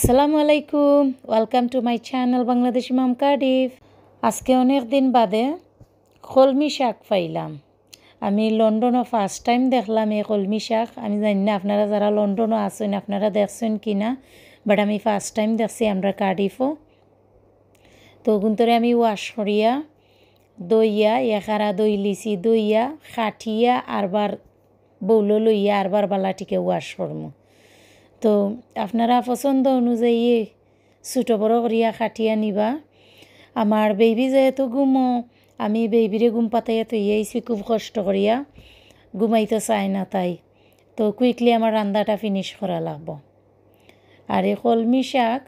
আসসালামু আলাইকুম welcome to my channel Bangladeshi mum Cardiff আজকে অনেক দিন বাদে কলমি শাক পাইলাম আমি লন্ডনও ফার্স্ট টাইম দেখলাম এই কলমি শাক আমি জানি না আপনারা যারা লন্ডনও আসেন আপনারা দেখছেন কি না বাট আমি ফার্স্ট টাইম দেখছি আমরা কার্ডিফও তো গুন্তরে আমি ওয়াশ করিয়া দইয়া এখারা দই লিচি দইয়া খাঠিয়া আরবার বৌলো লইয়া আরবার বালাটিকে ওয়াশ করমু তো আপনারা পছন্দ অনুযায়ী ছোটো বড় করিয়া কাটি আনিবা আমার বেবি যেহেতু ঘুমো আমি বেবিরে ঘুম পাতাইয়া ইয়েছি খুব কষ্ট করিয়া তো চাই না তাই তো কুইকলি আমার রান্নাটা ফিনিশ করা লাগব আর এই কলমি শাক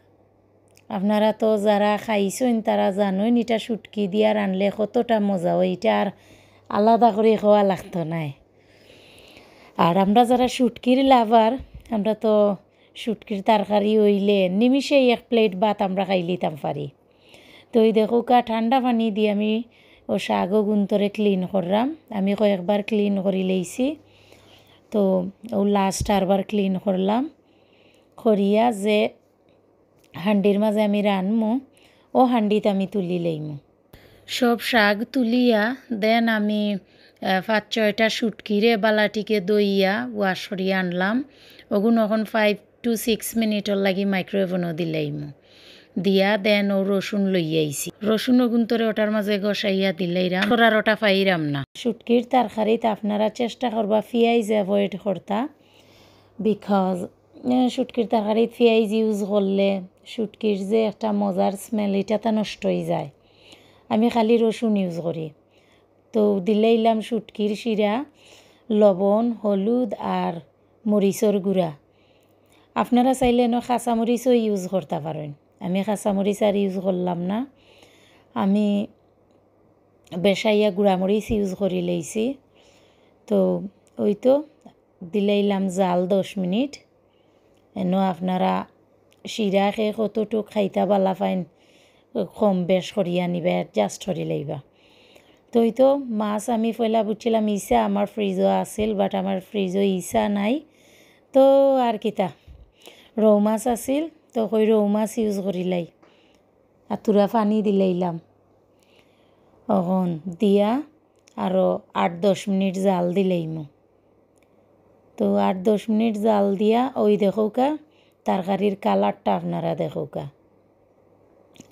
আপনারা তো যারা খাইছেন তারা জানেন এটা সুটকি দিয়া রানলে কতটা মজা হয় এটা আর আলাদা করে খাওয়া লাগতো নাই আর আমরা যারা সুটকির লাভার আমরা তো শুটকির তরকারি হইলে নিমিশেই এক প্লেট ভাত আমরা লিতাম পারি তো ওই দেখো কা ঠান্ডা পানি দিয়ে আমি ও শাগও গুন্তরে ক্লিন করলাম আমি কয়েকবার ক্লিন করি লইছি তো ও লাস্ট আরবার ক্লিন করলাম করিয়া যে হান্ডির মাঝে আমি রানমো ও হান্ডিতে আমি তুলি লেইমো সব শাক তুলিয়া দেন আমি পাঁচ ছয়টা সুটকিরে বালাটিকে দইয়া ওয়াশ করিয়া আনলাম ওগুন এখন ফাইভ টু সিক্স মিনিটর লাগি মাইক্রোওভেনও দিলাইম দিয়া দেন ও রসুন লইয়াইছি রসুন তোরে ওটার মাঝে গসাইয়া দিলাইরাম তোরার ওটা পাইরাম না সুটকির তারকারিত আপনারা চেষ্টা করবা ফিয়াইজ অ্যাভয়েড করতা বিকজ সুটকির তরকারিত ফিয়াইজ ইউজ করলে সুটকির যে একটা মজার স্মেল এটা নষ্ট হয়ে যায় আমি খালি রসুন ইউজ করি তো দিলে ইলাম সুটকির শিরা লবণ হলুদ আর মরিচর গুঁড়া আপনারা চাইলে ন খাঁচা মরিচও ইউজ করতে পারেন আমি খাঁচা মরিচ আর ইউজ করলাম না আমি বেসাইয়া গুড়া মরিচ ইউজ করি লইছি তো ওই তো ইলাম জাল দশ মিনিট এন আপনারা শিরা খেয়ে কতটুক খাইতা বালা ফাইন কম বেশ সরিয়া নিবা জাস্ট সরি লইবা তো ওই তো মাছ আমি পয়লা বুঝছিলাম ইসা আমার ফ্রিজও আছিল বাট আমার ফ্রিজও ইসা নাই তো আর কিতা রৌ মাছ আছিল তো কই রৌ মাছ ইউজ করিলাই আর তুরা পানি দিলাইলাম অহন দিয়া আরও আট দশ মিনিট জাল দিলেই মো তো আট দশ মিনিট জাল দিয়া ওই দেখৌকা তরকারির কালারটা আপনারা দেখৌকা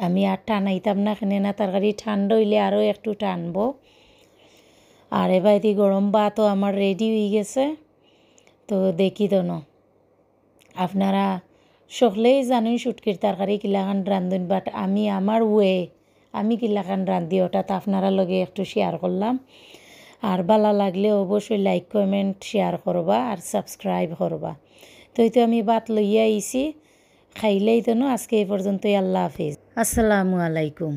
আমি আর টানাইতাম না কেন না তরকারি ঠান্ডা হইলে আরও একটু টানব আর এবার এটি গরম ভাতও আমার রেডি হয়ে গেছে তো দেখি দোনো আপনারা সকলেই জানেন সুটকির তরকারি কিলাখান রান্ধুন বাট আমি আমার ওয়ে আমি কিলাখান রান্ধি ওটা তো আপনারা লগে একটু শেয়ার করলাম আর ভালো লাগলে অবশ্যই লাইক কমেন্ট শেয়ার করবা আর সাবস্ক্রাইব করবা তো এই তো আমি বাত লইয়া আইছি খাইলেই তো আজকে এই পর্যন্তই আল্লাহ হাফিজ আসসালামু আলাইকুম